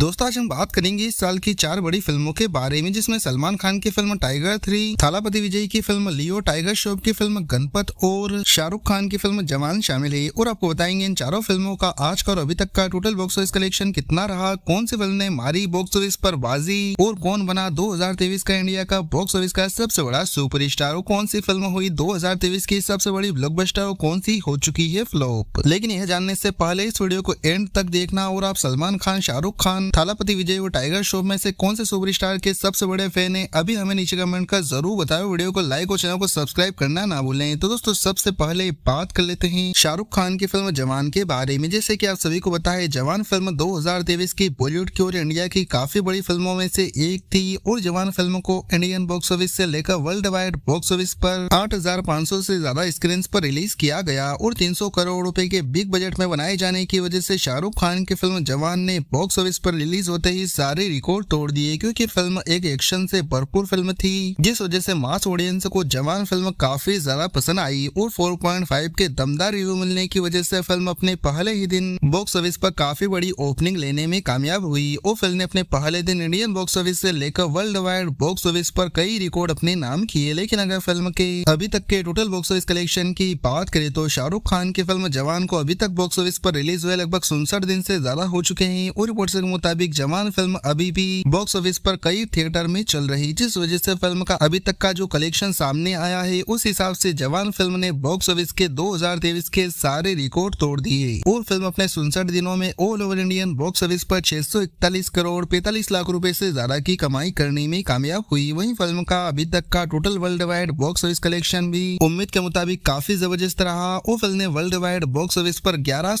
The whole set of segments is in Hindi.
दोस्तों आज हम बात करेंगे इस साल की चार बड़ी फिल्मों के बारे में जिसमें सलमान खान की film tiger three Thalapathy Vijay की फिल्म लियो टाइगर श्रॉफ की फिल्म गणपत और शाहरुख खान की फिल्म जवान शामिल है और आपको बताएंगे इन चारों फिल्मों का आज का और अभी तक का टोटल बॉक्स ऑफिस कलेक्शन कितना रहा कौन सी फिल्म ने मारी बॉक्स ऑफिस पर बाजी और कौन बना दो का इंडिया का बॉक्स ऑफिस का सबसे बड़ा सुपर स्टार और कौन सी फिल्म हुई दो की सबसे बड़ी ब्लॉकबस्टर और कौन सी हो चुकी है फ्लॉप लेकिन यह जानने ऐसी पहले इस वीडियो को एंड तक देखना और आप सलमान खान शाहरुख खान दौरान थालापति विजय वो टाइगर शो में से कौन से सुपरस्टार के सबसे बड़े फैन है अभी हमें नीचे कमेंट कर जरूर बताओ वीडियो को लाइक और चैनल को सब्सक्राइब करना ना भूलें तो दोस्तों सबसे पहले बात कर लेते हैं शाहरुख खान की फिल्म जवान के बारे में जैसे की आप सभी को बताए है जवान फिल्म दो की बॉलीवुड की और इंडिया की काफी बड़ी फिल्मों में से एक थी और जवान फिल्म को इंडियन बॉक्स ऑफिस से लेकर वर्ल्ड वाइड बॉक्स ऑफिस पर 8,500 से ज्यादा स्क्रीन पर रिलीज किया गया और 300 करोड़ रुपए के बिग बजट में बनाए जाने की वजह से शाहरुख खान की फिल्म जवान ने बॉक्स ऑफिस पर पर रिलीज होते ही सारे रिकॉर्ड तोड़ दिए क्योंकि फिल्म एक एक्शन से भरपूर फिल्म थी जिस वजह से मास ऑडियंस को जवान फिल्म काफी ज्यादा पसंद आई और 4.5 के दमदार रिव्यू मिलने की वजह से फिल्म अपने पहले ही दिन बॉक्स ऑफिस पर काफी बड़ी ओपनिंग लेने में कामयाब हुई और फिल्म ने अपने पहले दिन इंडियन बॉक्स ऑफिस से लेकर वर्ल्ड वाइड बॉक्स ऑफिस पर कई रिकॉर्ड अपने नाम किए लेकिन अगर फिल्म के अभी तक के टोटल बॉक्स ऑफिस कलेक्शन की बात करे तो शाहरुख खान की फिल्म जवान को अभी तक बॉक्स ऑफिस पर रिलीज हुए लगभग सुनसठ दिन से ज्यादा हो चुके हैं और रिपोर्ट के मुताबिक जवान फिल्म अभी भी बॉक्स ऑफिस पर कई थिएटर में चल रही जिस वजह से फिल्म का अभी तक का जो कलेक्शन सामने आया है उस हिसाब से जवान फिल्म ने बॉक्स ऑफिस के दो के सारे रिकॉर्ड तोड़ दिए और फिल्म अपने सुनसठ दिनों में all over Indian box office पर छह करोड़ पैतालीस लाख रूपए से ज्यादा की कमाई करने में कामयाब हुई वही फिल्म का अभी तक का total world wide box office collection भी उम्मीद के मुताबिक काफी जबरदस्त रहा वो फिल्म ने वर्ल्ड वाइड बॉक्स ऑफिस पर ग्यारह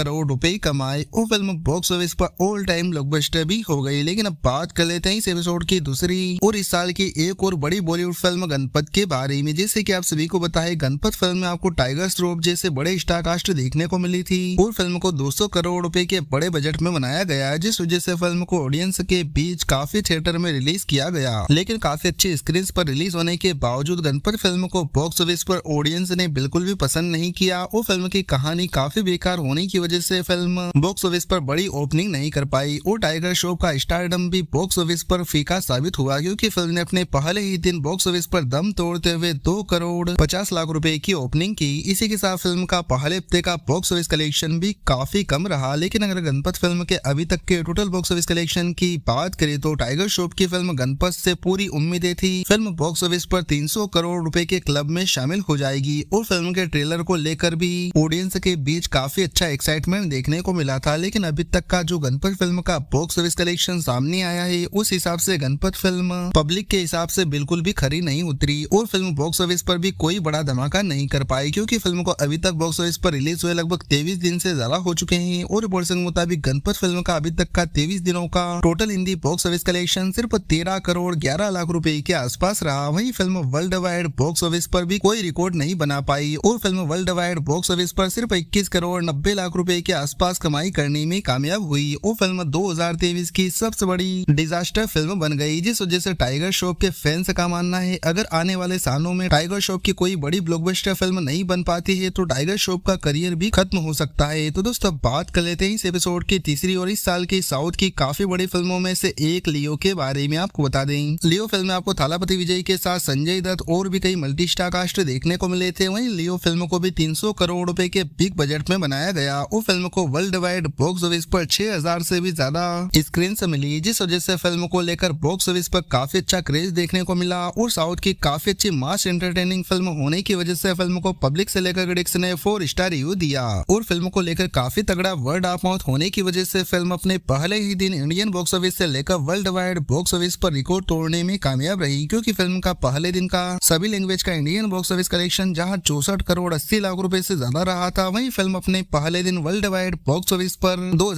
करोड़ रूपए कमाए वो फिल्म बॉक्स ऑफिस पर ऑल टाइम ब्लॉकबस्टर भी हो गई लेकिन अब बात कर लेते हैं इस एपिसोड की दूसरी और इस साल की एक और बड़ी बॉलीवुड फिल्म गणपत के बारे में जैसे की आप सभी को बताए गणपत फिल्म में आपको टाइगर श्रॉफ जैसे बड़े स्टार कास्ट देखने को मिली थी और फिल्म को 200 करोड़ रूपए के बड़े बजट में बनाया गया है जिस वजह से फिल्म को ऑडियंस के बीच काफी थिएटर में रिलीज किया गया लेकिन काफी अच्छी स्क्रीन पर रिलीज होने के बावजूद गणपत फिल्म को बॉक्स ऑफिस पर ऑडियंस ने बिल्कुल भी पसंद नहीं किया और फिल्म की कहानी काफी बेकार होने की वजह से फिल्म बॉक्स ऑफिस पर बड़ी ओपनिंग नहीं कर कर पाई और टाइगर श्रॉफ का स्टारडम भी बॉक्स ऑफिस पर फीका साबित हुआ क्योंकि फिल्म ने अपने पहले ही दिन बॉक्स ऑफिस पर दम तोड़ते हुए दो करोड़ पचास लाख रुपए की ओपनिंग की इसी के साथ फिल्म का पहले हफ्ते का बॉक्स ऑफिस कलेक्शन भी काफी कम रहा लेकिन अगर गणपत फिल्म के अभी तक के टोटल बॉक्स ऑफिस कलेक्शन की बात करें तो टाइगर श्रॉफ की फिल्म गणपत से पूरी उम्मीदें थी फिल्म बॉक्स ऑफिस पर सौ करोड़ रुपए के क्लब में शामिल हो जाएगी और फिल्म के ट्रेलर को लेकर भी ऑडियंस के बीच काफी अच्छा एक्साइटमेंट देखने को मिला था लेकिन अभी तक का जो गणपत गणपत फिल्म का बॉक्स ऑफिस कलेक्शन सामने आया है उस हिसाब से गणपत फिल्म पब्लिक के हिसाब से बिल्कुल भी खरी नहीं उतरी और फिल्म बॉक्स ऑफिस पर भी कोई बड़ा धमाका नहीं कर पाई क्योंकि फिल्म को अभी तक बॉक्स ऑफिस पर रिलीज हुए लगभग तेईस दिन से ज्यादा हो चुके हैं और रिपोर्ट के मुताबिक गणपत फिल्म का अभी तक का तेईस दिनों का total Hindi box office collection सिर्फ तेरह करोड़ ग्यारह लाख रूपए के आसपास रहा वही film world wide box office पर भी कोई रिकॉर्ड नहीं बना पाई और film world wide box office पर सिर्फ इक्कीस करोड़ नब्बे लाख रूपए के आसपास कमाई करने में कामयाब हुई और फिल्म 2023 की सबसे बड़ी डिजास्टर फिल्म बन गई जिस वजह से टाइगर श्रॉफ के फैंस का मानना है अगर आने वाले सालों में टाइगर श्रॉफ की कोई बड़ी ब्लॉकबस्टर फिल्म नहीं बन पाती है तो टाइगर श्रॉफ का करियर भी खत्म हो सकता है तो दोस्तों बात कर लेते हैं इस एपिसोड की तीसरी और इस साल की साउथ की काफी बड़ी फिल्मों में से एक लियो के बारे में आपको बता दें लियो फिल्म में आपको थालापति विजय के साथ संजय दत्त और भी कई मल्टी स्टार कास्ट देखने को मिले थे वहीं लियो फिल्म को भी 300 करोड़ रुपए के बिग बजट में बनाया गया और फिल्म को वर्ल्ड वाइड बॉक्स ऑफिस पर 6000 से भी ज्यादा स्क्रीन से मिली जिस वजह से फिल्म को लेकर बॉक्स ऑफिस पर काफी अच्छा क्रेज देखने को मिला और साउथ की काफी अच्छी मास एंटरटेनिंग फिल्म होने की वजह से फिल्म को पब्लिक से लेकर क्रिटिक्स ने फोर स्टार रिव्यू दिया और फिल्म को लेकर काफी तगड़ा वर्ड ऑफ माउथ होने की वजह से फिल्म अपने पहले ही दिन इंडियन बॉक्स ऑफिस से लेकर वर्ल्ड वाइड बॉक्स ऑफिस पर रिकॉर्ड तोड़ने में कामयाब रही क्योंकि फिल्म का पहले दिन का सभी लैंग्वेज का इंडियन बॉक्स ऑफिस कलेक्शन जहाँ चौसठ करोड़ अस्सी लाख रूपए ऐसी ज्यादा रहा था वही फिल्म अपने पहले दिन वर्ल्ड वाइड बॉक्स ऑफिस पर दो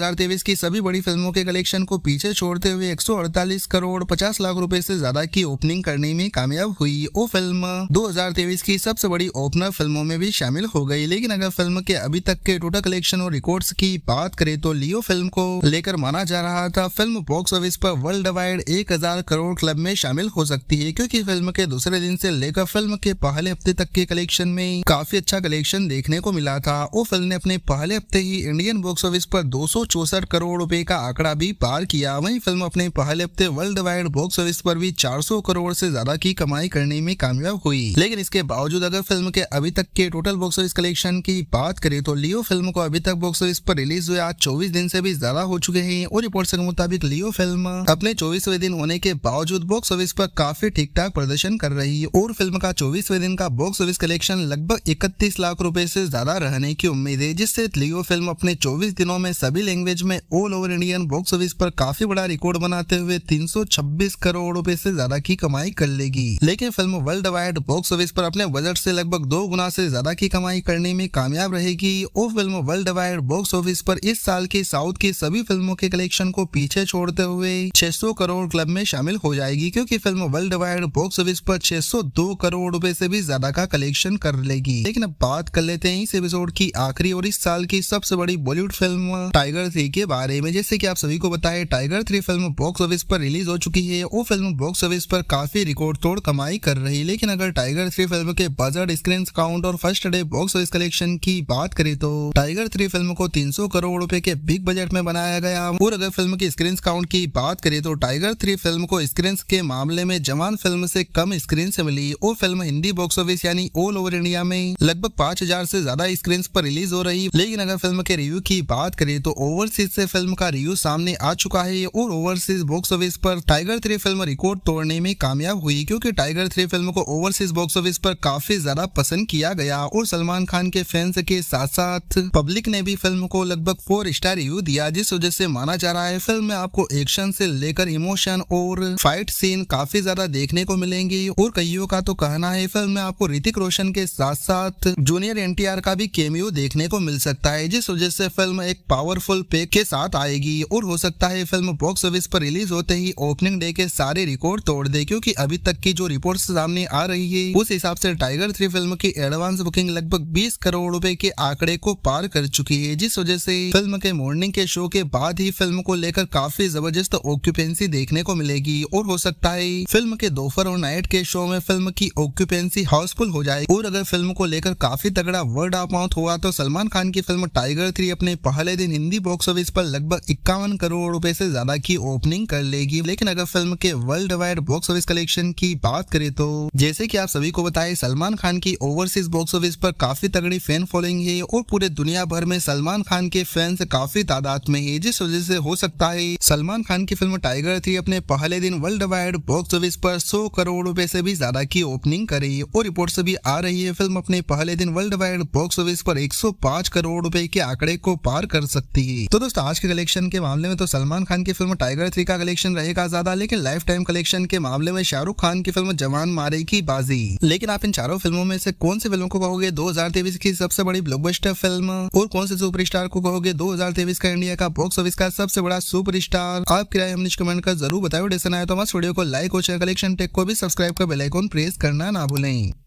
की सभी सभी बड़ी फिल्मों के कलेक्शन को पीछे छोड़ते हुए 148 करोड़ 50 लाख रुपए से ज्यादा की ओपनिंग करने में कामयाब हुई वो फिल्म 2023 की सबसे बड़ी ओपनर फिल्मों में भी शामिल हो गई लेकिन अगर फिल्म के अभी तक के टोटल कलेक्शन और रिकॉर्ड की बात करे तो लियो फिल्म को लेकर माना जा रहा था फिल्म बॉक्स ऑफिस पर वर्ल्ड वाइड एक करोड़ क्लब में शामिल हो सकती है क्योंकि फिल्म के दूसरे दिन से लेकर फिल्म के पहले हफ्ते तक के कलेक्शन में काफी अच्छा कलेक्शन देखने को मिला था वो फिल्म ने अपने पहले हफ्ते ही इंडियन बॉक्स ऑफिस पर दो करोड़ रुपए का आंकड़ा भी पार किया वहीं फिल्म अपने पहले हफ्ते वर्ल्ड वाइड बॉक्स ऑफिस पर भी 400 करोड़ से ज्यादा की कमाई करने में कामयाब हुई लेकिन इसके बावजूद अगर फिल्म के अभी तक के टोटल बॉक्स ऑफिस कलेक्शन की बात करें तो लियो फिल्म को अभी तक बॉक्स ऑफिस पर रिलीज हुए आज चौबीस दिन से भी ज्यादा हो चुके हैं और रिपोर्ट के मुताबिक लियो फिल्म अपने चौबीसवे दिन होने के बावजूद बॉक्स ऑफिस पर काफी ठीक ठाक प्रदर्शन कर रही है और फिल्म का चौबीसवे दिन का बॉक्स ऑफिस कलेक्शन लगभग इकतीस लाख रूपए ऐसी ज्यादा रहने की उम्मीद है जिससे लियो फिल्म अपने चौबीस दिनों में सभी लैंग्वेज में all over Indian box office पर काफी बड़ा रिकॉर्ड बनाते हुए 326 करोड़ रुपए से ज्यादा की कमाई कर लेगी लेकिन film world wide box office पर अपने बजट से लगभग दो गुना से ज्यादा की कमाई करने में कामयाब रहेगी और film world wide box office पर इस साल की साउथ की सभी फिल्मों के कलेक्शन को पीछे छोड़ते हुए छह करोड़ क्लब में शामिल हो जाएगी क्यूँकी film world wide box office पर छह करोड़ रूपए ऐसी भी ज्यादा का कलेक्शन कर लेगी लेकिन अब बात कर लेते हैं इस एपिसोड की आखिरी और इस साल की सबसे बड़ी बॉलीवुड फिल्म टाइगर थ्री के बारे में की से कि आप सभी को बताए Tiger three film box office पर रिलीज हो चुकी है वो फिल्म बॉक्स ऑफिस पर काफी रिकॉर्ड तोड़ कमाई कर रही है लेकिन अगर टाइगर थ्री फिल्म के बजट स्क्रीन काउंट और first day box office collection की बात करें तो टाइगर थ्री फिल्म को तीन करोड़ रूपए के बिग बजट में बनाया गया और अगर फिल्म की स्क्रीन काउंट की बात करे तो टाइगर थ्री फिल्म को स्क्रीन के मामले में जवान फिल्म से कम स्क्रीन से मिली वो फिल्म हिंदी बॉक्स ऑफिस यानी ऑल ओवर इंडिया में लगभग पांच हजार से ज्यादा स्क्रीन पर रिलीज हो रही लेकिन अगर फिल्म के रिव्यू की बात करें तो ओवरसीज से फिल्म का रिव्यू सामने आ चुका है और ओवरसीज बॉक्स ऑफिस पर टाइगर थ्री फिल्म रिकॉर्ड तोड़ने में कामयाब हुई क्योंकि टाइगर थ्री फिल्म को ओवरसीज बॉक्स ऑफिस पर काफी ज्यादा पसंद किया गया और सलमान खान के फैंस के साथ साथ पब्लिक ने भी फिल्म को लगभग फोर स्टार रिव्यू दिया जिस वजह से माना जा रहा है फिल्म में आपको एक्शन से लेकर इमोशन और फाइट सीन काफी ज्यादा देखने को मिलेंगी और कईयों का तो कहना है फिल्म में आपको ऋतिक रोशन के साथ साथ जूनियर एन का भी केमियो देखने को मिल सकता है जिस वजह से फिल्म एक पावरफुल पे के साथ आएगी और हो सकता है फिल्म बॉक्स ऑफिस पर रिलीज होते ही ओपनिंग डे के सारे रिकॉर्ड तोड़ दे क्योंकि अभी तक की जो रिपोर्ट सामने आ रही है उस हिसाब से टाइगर थ्री फिल्म की एडवांस बुकिंग लगभग 20 करोड़ रुपए के आंकड़े को पार कर चुकी है जिस वजह से फिल्म के मॉर्निंग के शो के बाद ही फिल्म को लेकर काफी जबरदस्त ऑक्यूपेंसी देखने को मिलेगी और हो सकता है फिल्म के दोपहर और नाइट के शो में फिल्म की ऑक्यूपेंसी हाउसफुल हो जाए और अगर फिल्म को लेकर काफी तगड़ा वर्ड माउथ हुआ तो सलमान खान की फिल्म टाइगर थ्री अपने पहले दिन हिंदी बॉक्स ऑफिस पर लगभग लगभग इक्यावन करोड़ रुपए से ज्यादा की ओपनिंग कर लेगी लेकिन अगर फिल्म के world wide box office collection की बात करें तो जैसे की आप सभी को बताए सलमान खान की ओवरसीज बॉक्स ऑफिस पर काफी तगड़ी फैन फॉलोइंग है और पूरे दुनिया भर में सलमान खान के फैंस काफी तादाद में है जिस वजह से हो सकता है सलमान खान की फिल्म टाइगर थ्री अपने पहले दिन वर्ल्ड वाइड बॉक्स ऑफिस पर 100 करोड़ रुपए से भी ज्यादा की ओपनिंग करेगी और रिपोर्ट से भी आ रही है फिल्म अपने पहले दिन वर्ल्ड वाइड बॉक्स ऑफिस पर 105 करोड़ रुपए के आंकड़े को पार कर सकती है तो दोस्तों आज के कलेक्शन के मामले में तो सलमान खान की फिल्म टाइगर थ्री का कलेक्शन रहेगा ज्यादा लेकिन लाइफ टाइम कलेक्शन के मामले में शाहरुख खान की फिल्म जवान मारेगी बाजी लेकिन आप इन चारों फिल्मों में से कौन सी फिल्मों को कहोगे दो की सबसे बड़ी ब्लॉकबस्टर फिल्म और कौन से सुपर को कहोगे दो का इंडिया का बॉक्स ऑफिस का सबसे बड़ा सुपर स्टार आप किराए हम कमेंट कर जरूर बताओ डिसन आया तो वीडियो को लाइक और शेयर कलेक्शन टेक को भी सब्सक्राइब कर बेलाइकॉन प्रेस करना ना भूलें